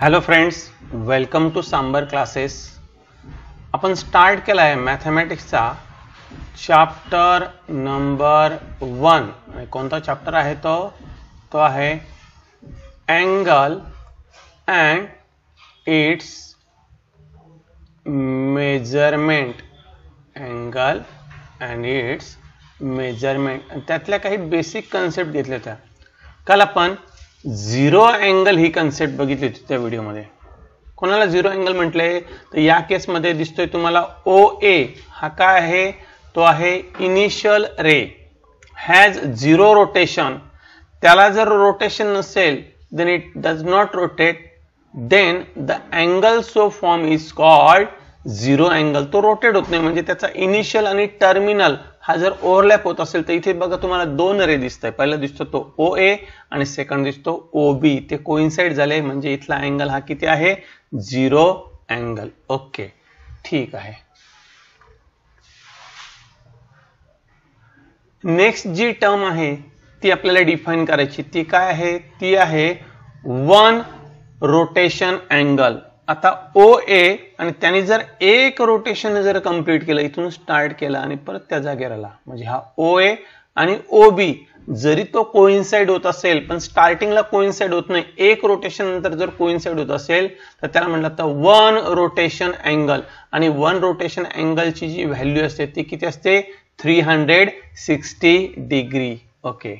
Hello friends welcome to Sambar classes आपण start केला आहे मॅथमॅटिक्सचा चाप्टर नंबर वन कोणता चाप्टर आहे तो तो आहे angle and its measurement angle and its measurement त्यातल्या काही बेसिक कन्सेप्ट घेतल्या होत्या काल आपण झिरो अँगल ही कन्सेप्ट बघितली होती त्या व्हिडिओमध्ये कोणाला झिरो अँगल म्हटलंय तर या केसमध्ये दिसतोय तुम्हाला ओ ए हा काय आहे तो आहे initial ray has zero rotation त्याला जर रोटेशन नसेल then it does not rotate then the angle so form is called zero angle तो रोटेट होत नाही म्हणजे त्याचा इनिशियल आणि टर्मिनल हा जर ओव्हरलॅप होत असेल तर इथे बघा तुम्हाला दोन रे दिसत आहे पहिला दिसतो तो ओ ए आणि सेकंड दिसतो ओ बी ते कोइन्साइड झाले म्हणजे इथला अँगल हा किती आहे झिरो अँगल ओके ठीक आहे नेक्स्ट जी टर्म आहे ती आपल्याला डिफाईन करायची ती काय आहे ती आहे वन रोटेशन अँगल आता ओ ए आणि त्याने जर एक रोटेशन जर कंप्लीट केलं इथून स्टार्ट केला आणि परत त्या जागेवर आला म्हणजे हा ओ ए आणि ओ बी जरी तो कोइन्साइड होत असेल पण स्टार्टिंगला कोइन्साइड होत नाही एक रोटेशन नंतर जर कोइन्साइड होत असेल तर त्याला म्हटलं तर वन रोटेशन अँगल आणि वन रोटेशन अँगलची जी व्हॅल्यू असते ती किती असते three hundred sixty degree okay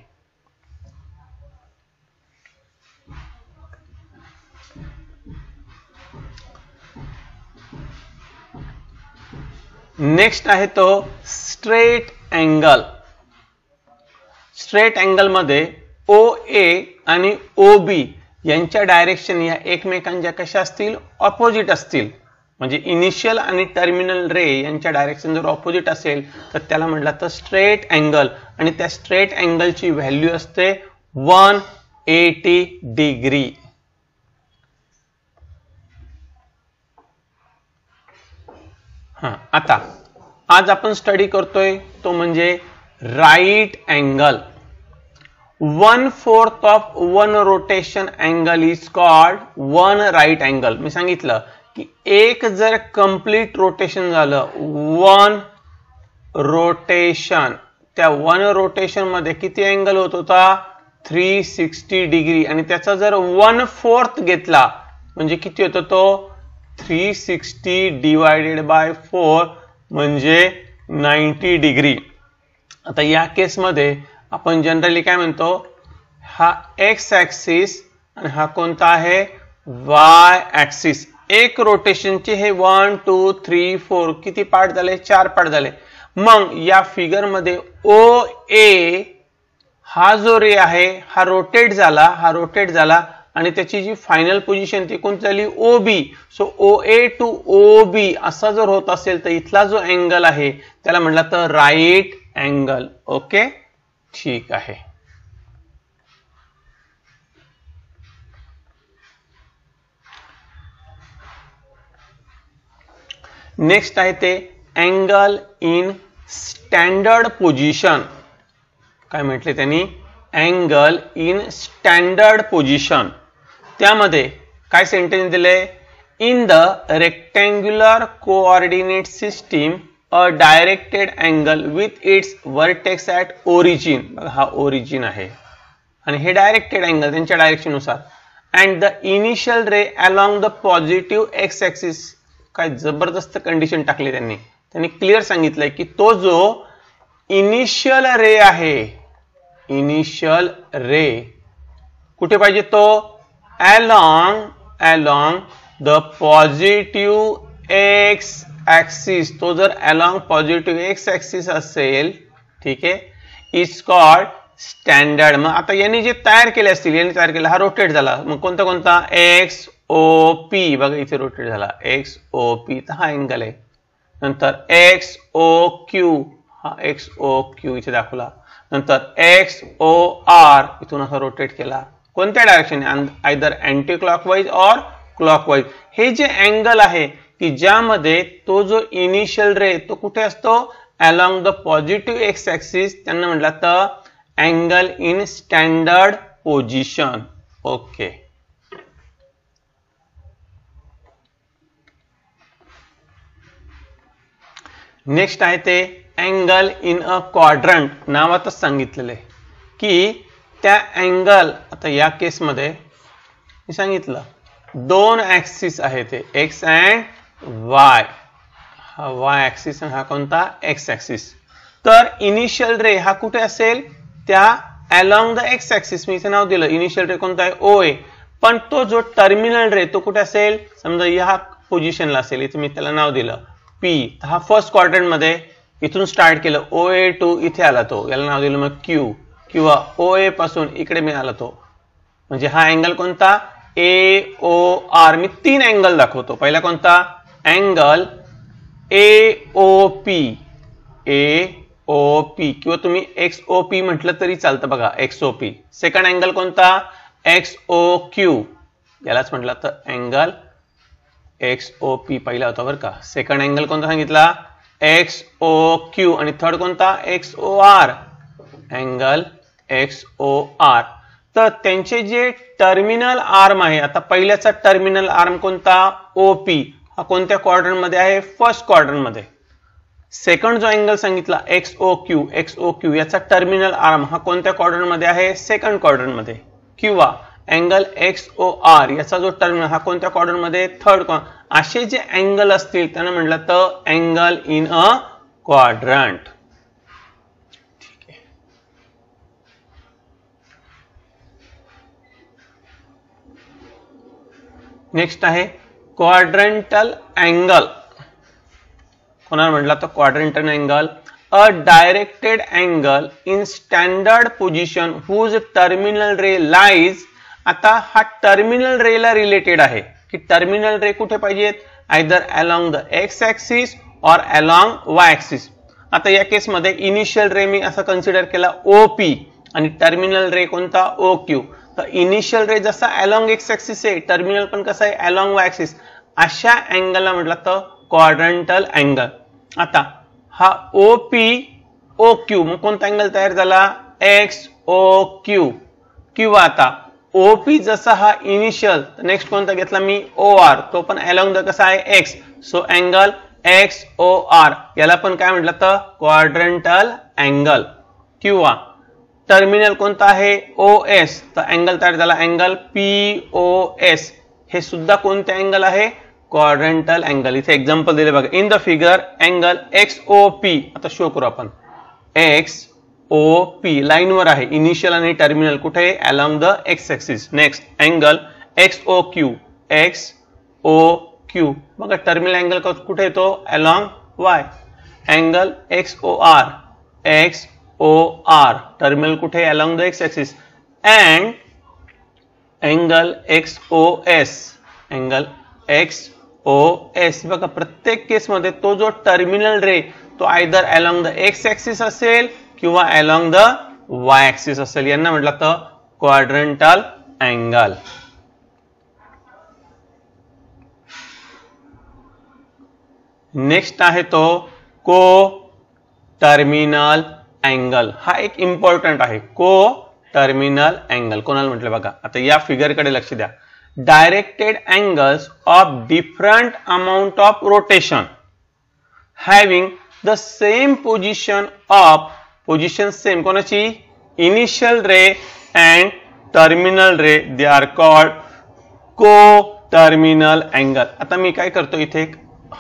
next आहे तो स्ट्रेट अँगल स्ट्रेट अँगलमध्ये ओ ए आणि ओ बी यांच्या डायरेक्शन या एकमेकांच्या कशा असतील ऑपोजिट असतील म्हणजे इनिशियल आणि टर्मिनल रे यांच्या डायरेक्शन जर ऑपोजिट असेल तर त्याला म्हटलं तर स्ट्रेट अँगल आणि त्या स्ट्रेट अँगलची व्हॅल्यू असते वन एटी डिग्री हां आता आज आपण स्टडी करतोय तो म्हणजे right angle one fourth of one rotation angle is called one right angle मी सांगितलं की एक जर कंप्लीट रोटेशन झालं वन रोटेशन त्या वन रोटेशन मध्ये किती अँगल होत होता थ्री सिक्स्टी डिग्री आणि त्याचा जर वन फोर्थ घेतला म्हणजे किती होतो तो three sixty divided by four म्हणजे नाईन्टी डिग्री आता या केसमध्ये आपण जनरली काय म्हणतो हा एक्स एक्सिस आणि हा कोणता आहे वाय एक्सिस एक रोटेशनचे हे वन टू थ्री फोर किती पार्ट झाले चार पार्ट झाले मग या फिगरमध्ये ओ ए हा जो रे आहे हा रोटेट झाला हा रोटेट झाला आणि त्याची जी फायनल पोझिशन ती कोणती झाली O B so O A two O B असा जर होत असेल तर इथला जो अँगल आहे त्याला म्हटला तर राईट अँगल ओके ठीक आहे नेक्स्ट आहे ते अँगल इन स्टँडर्ड पोझिशन काय म्हटले त्यांनी अँगल इन स्टँडर्ड पोझिशन त्यामध्ये काय सेंटेन्स दिले in the rectangular coordinate system a directed angle with its vertex at origin हा ओरिजिन आहे आणि हे डायरेक्टेड अँगल त्यांच्या डायरेक्शननुसार and the initial ray along the positive x axis काय जबरदस्त कंडिशन टाकली त्यांनी त्यांनी क्लिअर सांगितलंय की तो जो इनिशियल रे आहे इनिशियल रे कुठे पाहिजे तो along along the positive x axis तो जर along positive x axis असेल ठीक आहे इट्स कॉल्ड स्टैंडर्ड मग आता यानी जे तैयार के असतील यांनी तयार केला हा रोटेट झाला मग कोणता एक्स ओ पी बे रोटेट झाला एक्स ओ पी तो हा एंगल है नर एक्स ओ क्यू हा एक्स ओ क्यू इथे दाखला नर एक्स ओ आर इतना रोटेट केला कोणत्या direction either anticlockwise or clockwise हे जे अँगल आहे की ज्यामध्ये तो जो इनिशियल रे तो कुठे असतो along the positive x axis त्यांना म्हटलं तर angle in standard position okay next आहे ते अँगल इन अ क्वाड्रंट नावातच सांगितलेलं की त्या अँगल आता या केसमध्ये मी सांगितलं दोन ऍक्सिस आहे ते एक्स अँड वाय हा वाय ऍक्सिस हा कोणता एक्स ऍक्सिस तर इनिशियल रे हा कुठे असेल त्या अलॉंग द एक्स ऍक्सिस मी इथे नाव दिलं इनिशियल रे कोणता आहे ओ ए पण तो जो टर्मिनल रे तो कुठे असेल समजा या पोझिशनला असेल इथे मी त्याला नाव दिलं पी हा फर्स्ट क्वार्टरमध्ये इथून स्टार्ट केलं ओ ए टू इथे आला तो याला नाव दिलं मग क्यू किंवा ओ ए पासून इकडे मिळाला तो म्हणजे हा अँगल कोणता ए ओ आर मी तीन अँगल दाखवतो पहिला कोणता angle A O P A O P किंवा तुम्ही एक्स ओ पी म्हटलं तरी चालतं बघा x o p second angle कोणता एक्स ओ क्यू यालाच म्हटलं तर अँगल एक्स ओ पी पहिला होता बरं का सेकंड अँगल कोणता सांगितला एक्स ओ क्यू आणि थर्ड कोणता x o r angle x o r तर त्यांचे जे टर्मिनल आर्म आहे आता पहिल्याचा टर्मिनल आर्म कोणता ओ पी हा कोणत्या मध्ये आहे फर्स्ट मध्ये सेकंड जो अँगल सांगितला x o q x o q याचा टर्मिनल आर्म हा कोणत्या मध्ये आहे सेकंड मध्ये किंवा अँगल एक्स ओ आर याचा जो टर्मिनल हा कोणत्या मध्ये थर्ड क्वार्टर असे जे अँगल असतील त्यांना म्हटलं तर angle in a quadrant next आहे क्वाड्रंटल अँगल कोणाला म्हटलं तर quadrantal angle a directed angle in standard position whose terminal ray lies आता हा टर्मिनल रेला रिलेटेड आहे की टर्मिनल रे कुठे पाहिजेत either along the x axis और अलॉंग वाय ऍक्सिस आता या केसमध्ये इनिशियल रे मी असा कन्सिडर केला ओ पी आणि टर्मिनल रे कोणता ओ क्यू इनिशियल रे जसा अलॉंग एक्स ऍक्सिस आहे टर्मिनल पण कसं आहे अलॉंग वाय ऍक्सिस अशा अँगलला म्हटलं तर क्वाड्रंटल अँगल आता हा ओ पी ओ क्यू मग कोणता अँगल तयार झाला एक्स ओ क्यू किंवा आता ओ पी जसा हा इनिशियल नेक्स्ट कोणता घेतला मी ओ आर तो पण अलॉंग द कसा आहे x so angle x o r याला पण काय म्हटलं तर क्वाड्रंटल अँगल किंवा टर्मिनल को ओ एस तो एंगल तैयार एंगल पी ओ एस हे सुद्धा कोणते अँगल आहे क्वाड्रंटल अँगल इथे example in the figure angle x o p आता शो करू अपन एक्स ओ पी वर है इनिशियल टर्मिनल कुछ है along the x axis next angle x o q x o q बघा टर्मिनल एंगल कुछ तो along y angle x o r x o r terminal कुठे along the x axis and angle x o s angle x o s बघा case मध्य तो जो terminal ray तो either अँग द एक्स एक्सिस असेल the y axis quadrantal angle next है तो को टर्मिनल अँगल हा एक इम्पॉर्टंट आहे को टर्मिनल अँगल कोणाला म्हटलं बघा आता या फिगरकडे लक्ष द्या directed angles of different amount of rotation having the same position of position same कोणाची initial ray and terminal ray they are called coterminal angle आता मी काय करतो इथे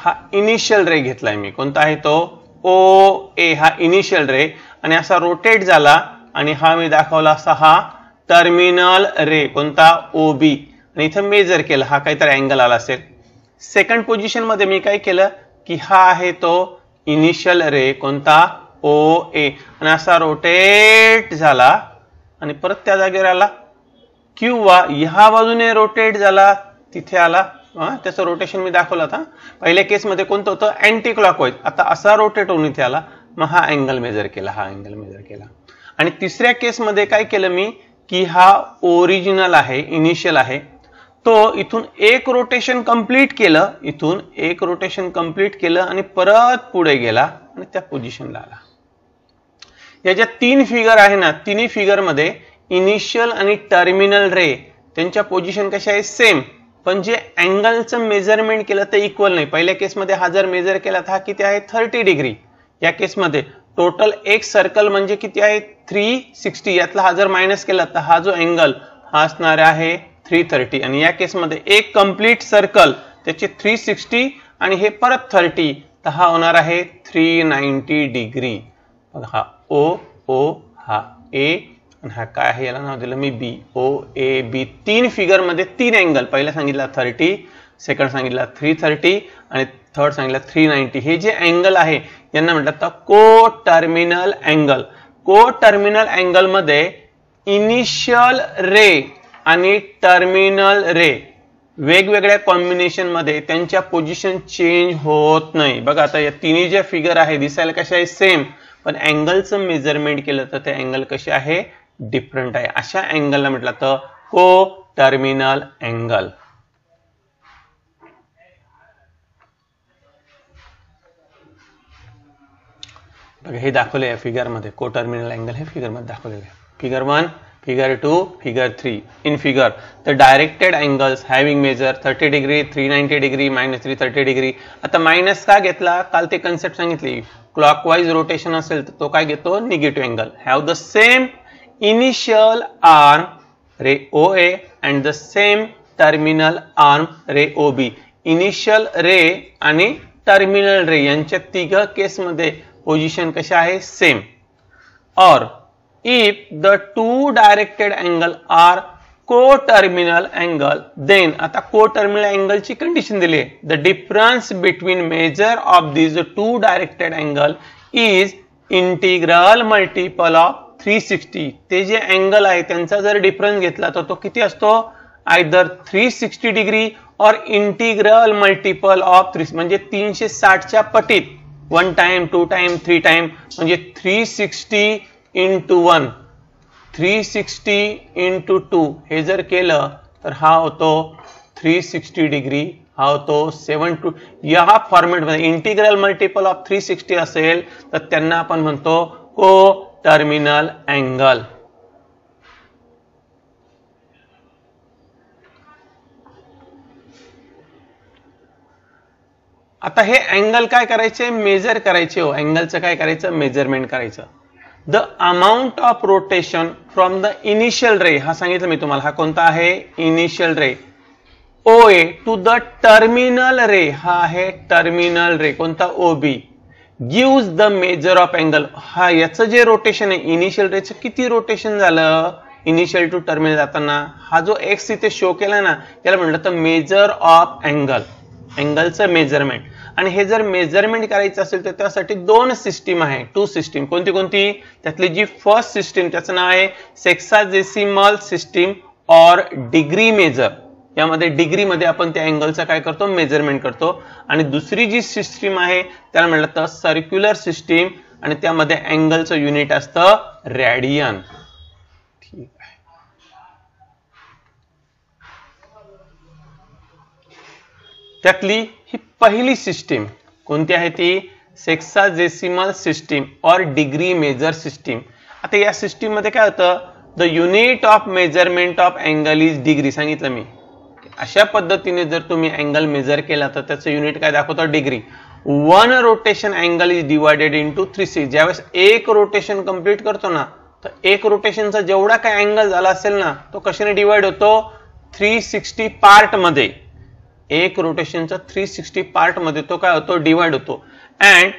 हा इनिशियल रे घेतलाय मी कोणता आहे तो ओ ए हा इनिशियल रे आणि असा रोटेट झाला आणि हा मी दाखवला असा हा टर्मिनल रे कोणता ओ बी आणि इथं मेजर केला हा काहीतरी अँगल आला असेल सेकंड मध्ये मी काय केलं की हा आहे तो इनिशियल रे कोणता ओ ए आणि असा रोटेट झाला आणि परत त्या जागेवर आला किंवा ह्या बाजूने रोटेट झाला तिथे आला त्याचं रोटेशन मी दाखवलं होता पहिल्या केसमध्ये कोणतं होतं अँटी क्लॉकवाईज आता असा रोटेट होऊन इथे आला मग हा अँगल मेजर केला हा अँगल मेजर केला आणि तिसऱ्या केसमध्ये काय केलं मी की हा ओरिजिनल आहे इनिशियल आहे तो इथून एक रोटेशन कंप्लीट केलं इथून एक रोटेशन कंप्लीट केलं आणि परत पुढे गेला आणि त्या पोझिशनला आला या ज्या तीन फिगर आहे ना तिन्ही फिगरमध्ये इनिशियल आणि टर्मिनल रे त्यांच्या पोझिशन कशा आहे सेम पण जे अँगलचं मेजरमेंट केलं ते इक्वल नाही पहिल्या केसमध्ये हा जर मेजर केला तर हा किती आहे थर्टी डिग्री या केसमध्ये टोटल एक सर्कल म्हणजे किती आहे थ्री सिक्स्टी यातला हा जर मायनस केला तर हा जो अँगल हा असणार आहे थ्री थर्टी आणि या केसमध्ये एक कम्प्लीट सर्कल त्याची थ्री सिक्स्टी आणि हे परत थर्टी तर हा होणार आहे थ्री नाईन्टी डिग्री हा ओ ओ हा ए आणि हा काय आहे याला नाव दिलं मी बी ओ ए बी तीन फिगरमध्ये तीन अँगल पहिला सांगितला थर्टी सेकंड सांगितला थ्री थर्टी आणि थर्ड सांगितला थ्री नाईन्टी हे जे अँगल आहे यांना म्हणतात coterminal angle coterminal अँगलमध्ये इनिशियल रे आणि टर्मिनल रे वेगवेगळ्या कॉम्बिनेशनमध्ये त्यांच्या पोझिशन चेंज होत नाही बघा आता या तिन्ही ज्या फिगर आहे दिसायला कशा आहे सेम पण अँगलचं मेजरमेंट केलं तर ते अँगल कसे आहे डिफरंट आहे अशा अँगलला म्हटलं तर को टर्मिनल अँगल बघा हे दाखवले आहे फिगरमध्ये को टर्मिनल अँगल हे फिगरमध्ये दाखवलेले आहे figure one figure two figure three in figure the directed angles having measure thirty degree three ninety degree minus three thirty degree आता मायनस का घेतला काल ते कन्सेप्ट सांगितली क्लॉकवाईज रोटेशन असेल तर तो काय घेतो negative angle have the same initial arm ray OA and the same terminal arm ray OB. Initial ray आणि टर्मिनल रे यांच्या तिघ केसमध्ये पोझिशन कशा आहे same or if the two directed angle are coterminal angle then आता coterminal अँगलची condition दिली आहे the difference between measure of this two directed angle is integral multiple of three sixty ते जे angle आहे त्यांचा जर difference घेतला तर तो किती असतो either three sixty degree or integral multiple of three म्हणजे तीनशे साठच्या पटीत one time two time three time म्हणजे three sixty into one three sixty into two हे जर केलं तर हा होतो थ्री सिक्स्टी डिग्री हा होतो सेवन टू या फॉर्मेटमध्ये integral multiple of three sixty असेल तर त्यांना आपण म्हणतो को टर्मिनल एंगल आता हे अँगल काय करायचे मेजर करायचे हो अँगलचं काय करायचं मेजरमेंट करायचं the amount of rotation from the initial ray हा सांगितलं मी तुम्हाला हा कोणता आहे initial ray O A to the terminal ray हा आहे टर्मिनल रे कोणता O gives the measure of angle हा याचं जे रोटेशन आहे इनिशियल त्याचं किती रोटेशन झालं इनिशियल टू टर्मिनल जाताना हा जो एक्स इथे शो केला ना त्याला म्हटलं तर मेजर ऑफ अँगल अँगलचं मेजरमेंट आणि हे जर मेजरमेंट करायचं असेल तर त्यासाठी दोन सिस्टीम आहे टू सिस्टीम कोणती कोणती त्यातली जी फर्स्ट सिस्टीम त्याचं नाव आहे sexagesimal system or degree measure यामध्ये डिग्रीमध्ये आपण त्या अँगलचा काय करतो मेजरमेंट करतो आणि दुसरी जी सिस्टीम आहे त्याला म्हटलं तर सर्क्युलर सिस्टीम आणि त्यामध्ये अँगलचं युनिट असतं रॅडियन ठीक आहे त्यातली ही पहिली सिस्टीम कोणती आहे ती sexagesimal system or degree measure system आता या सिस्टीम मध्ये काय होतं the unit of measurement of angle is degree सांगितलं मी अशा पद्धतीने जर तुम्ही अँगल मेजर केला तर त्याचं युनिट काय दाखवतं degree one rotation angle is divided to three six ज्यावेळेस एक रोटेशन कंप्लीट करतो ना तर एक रोटेशनचा जेवढा काय अँगल झाला असेल ना तो कशाने डिवाइड होतो थ्री सिक्स्टी मध्ये एक रोटेशनचा थ्री सिक्स्टी मध्ये तो काय होतो डिवाइड होतो and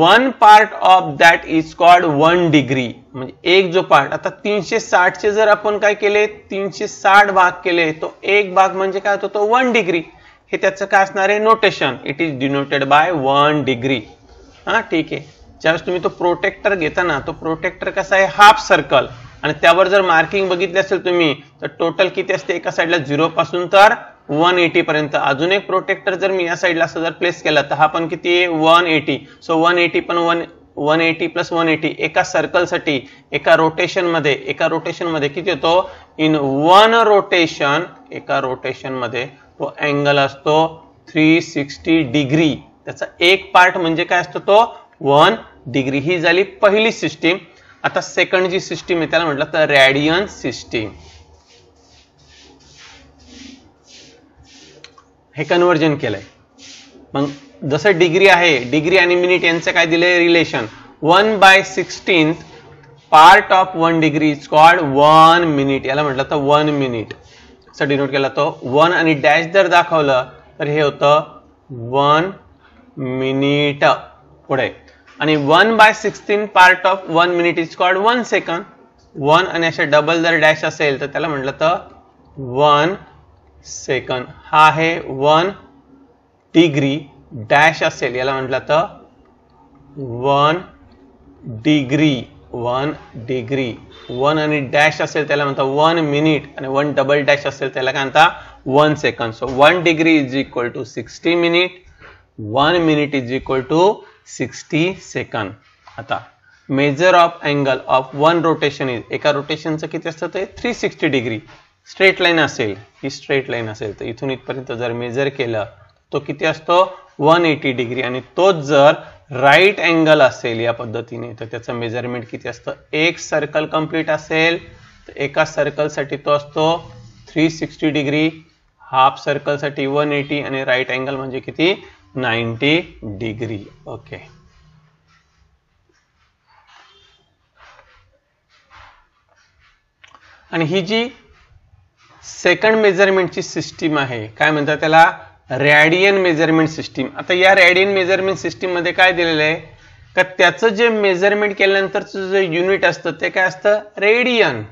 one part of that is called one degree म्हणजे एक जो पार्ट आता तीनशे चे जर आपण काय केले तीनशे साठ भाग केले तो एक भाग म्हणजे काय होतो तो वन डिग्री हे त्याचं काय असणार आहे notation it is denoted by one degree हा ठीक आहे ज्यावेळेस तुम्ही तो प्रोटेक्टर घेता ना तो प्रोटेक्टर कसा आहे हाफ सर्कल आणि त्यावर जर मार्किंग बघितले असेल तुम्ही तर टोटल किती असते एका साईडला झिरो पासून तर वन एटी पर्यंत अजून एक प्रोटेक्टर जर मी या साईडला असं जर प्लेस केला तर हा पण किती आहे one eighty so one eighty पण one one eighty plus one eighty एका सर्कल सा रोटेशन एका रोटेशन मध्य येतो इन वन रोटेशन रोटेशन मध्य तो एंगल असतो थ्री सिक्सटी डिग्री एक पार्ट म्हणजे तो वन डिग्री ही झाली पहिली सिस्टीम आता सेकंड जी सीस्टीम आहे त्याला म्हटलं तर रॅडियन सिस्टीम हे कन्वर्जन केलंय जसं डिग्री आहे डिग्री आणि मिनिट यांचं काय दिले relation one by sixteen part of one degree is called one minute याला म्हटलं तर वन मिनिट असं डिनोट केला तो वन आणि डॅश जर दाखवलं तर हे होतं वन मिनिट पुढे आणि one by sixteen part of one minute is called one second one आणि अशा डबल जर डॅश असेल तर त्याला म्हटलं तर वन सेकंड हा आहे वन डिग्री डॅश असेल याला म्हटलं तर one degree one degree one आणि डॅश असेल त्याला म्हणतात वन मिनिट आणि वन डबल डॅश असेल त्याला काय म्हणता one second so one degree is equal to sixty minute one minute is equal to sixty second आता measure of angle of one rotation is एका रोटेशनचं किती असतं ते three sixty degree straight line असेल ही स्ट्रेट लाईन असेल तर इथून इथपर्यंत जर मेजर केलं तो किती असतो वन एटी डिग्री आणि तोच जर राईट अँगल असेल या पद्धतीने तर त्याचं मेजरमेंट किती असतं एक सर्कल कंप्लीट असेल तर एका सर्कलसाठी तो असतो थ्री सिक्स्टी डिग्री हाफ सर्कलसाठी वन एटी आणि राईट अँगल म्हणजे किती नाईन्टी डिग्री ओके आणि ही जी सेकंड मेजरमेंटची सिस्टीम आहे काय म्हणतात त्याला रॅडियन मेजरमेंट सिस्टीम आता या रॅडियन मेजरमेंट सिस्टीममध्ये काय दिलेलं आहे का त्याचं जे मेजरमेंट केल्यानंतरचं जे युनिट असतं ते काय असतं रेडियन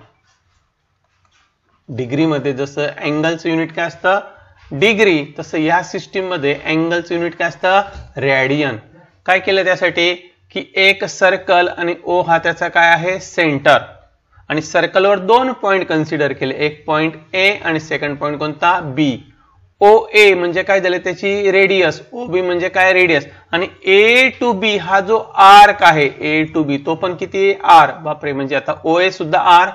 डिग्रीमध्ये जसं अँगलचं युनिट काय असतं डिग्री तसं या सिस्टीममध्ये अँगलचं युनिट काय असतं रॅडियन काय केलं त्यासाठी की एक सर्कल आणि ओ हा त्याचा काय आहे सेंटर आणि सर्कलवर दोन पॉईंट कन्सिडर केले एक पॉईंट ए आणि सेकंड पॉईंट कोणता बी ओ ए म्हणजे काय झालं त्याची रेडियस ओ बी म्हणजे काय रेडियस आणि ए टू बी हा जो आर्क आहे ए टू बी तो पण किती आर बापरे म्हणजे आता ओ ए सुद्धा आर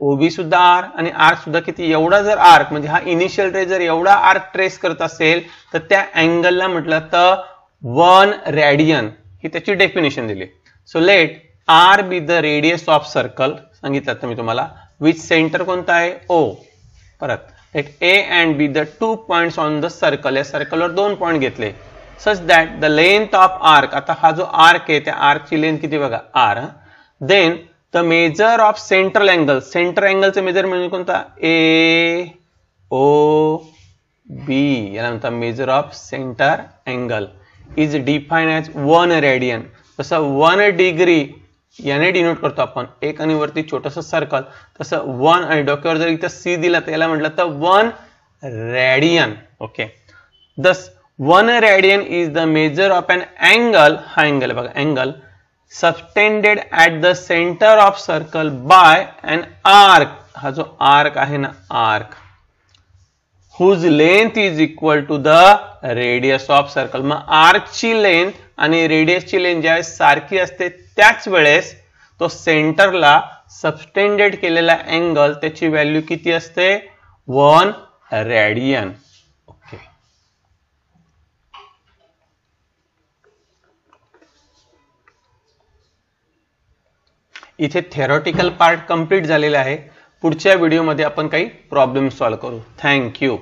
ओ बी सुद्धा आर आणि आर्क सुद्धा किती एवढा जर आर्क म्हणजे हा इनिशियल रे जर एवढा आर्क ट्रेस करत असेल तर त्या अँगलला म्हटलं तर वन रॅडियन ही त्याची डेफिनेशन दिली so let r be the radius of circle सांगितलं तर मी तुम्हाला विथ सेंटर कोणता आहे ओ परत at A B be the two on the circle या सर्कलवर दोन पॉईंट घेतले such that the length of arc आता हा जो आर्क आहे त्या आर्कची लेंथ किती बघा r then the measure of central angle center अँगलचं मेजर म्हणजे कोणता ए ओ बी याला म्हणतात measure of center angle is define as one radian तसं वन डिग्री याने डिनोट करतो आपण एक आणि वरती छोटस सर्कल तसं वन आणि डोक्यावर जर इथं सी दिला तर याला म्हटलं तर one radian okay thus one radian is the measure of an angle हा अँगल बघा angle subtended at the center of circle by an arc हा जो आर्क आहे ना arc whose length is equal to the radius of circle मग आर्कची length आणि रेडियसची length आहे सारखी असते त्याच वेळेस तो सेंटरला सबस्टेंडेड केलेला अँगल त्याची व्हॅल्यू किती असते वन रॅडियन ओके इथे थेरॉटिकल पार्ट कंप्लीट झालेला आहे पुढच्या व्हिडिओमध्ये आपण काही प्रॉब्लेम सॉल्व्ह करू थँक्यू